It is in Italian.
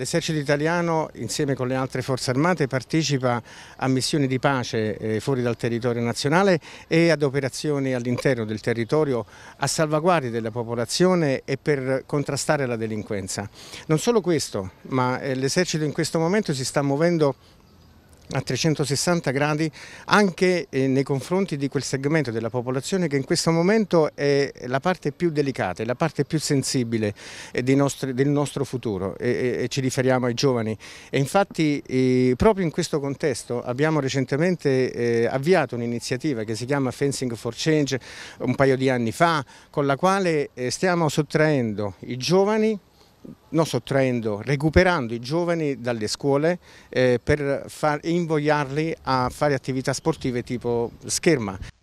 L'esercito italiano insieme con le altre forze armate partecipa a missioni di pace eh, fuori dal territorio nazionale e ad operazioni all'interno del territorio a salvaguardia della popolazione e per contrastare la delinquenza. Non solo questo, ma eh, l'esercito in questo momento si sta muovendo a 360 gradi anche eh, nei confronti di quel segmento della popolazione che in questo momento è la parte più delicata, è la parte più sensibile eh, del nostro futuro e, ci riferiamo ai giovani. E infatti eh, proprio in questo contesto abbiamo recentemente avviato un'iniziativa che si chiama Fencing for Change un paio di anni fa con la quale stiamo sottraendo i giovani non sottraendo, recuperando i giovani dalle scuole eh, per far, invogliarli a fare attività sportive tipo scherma.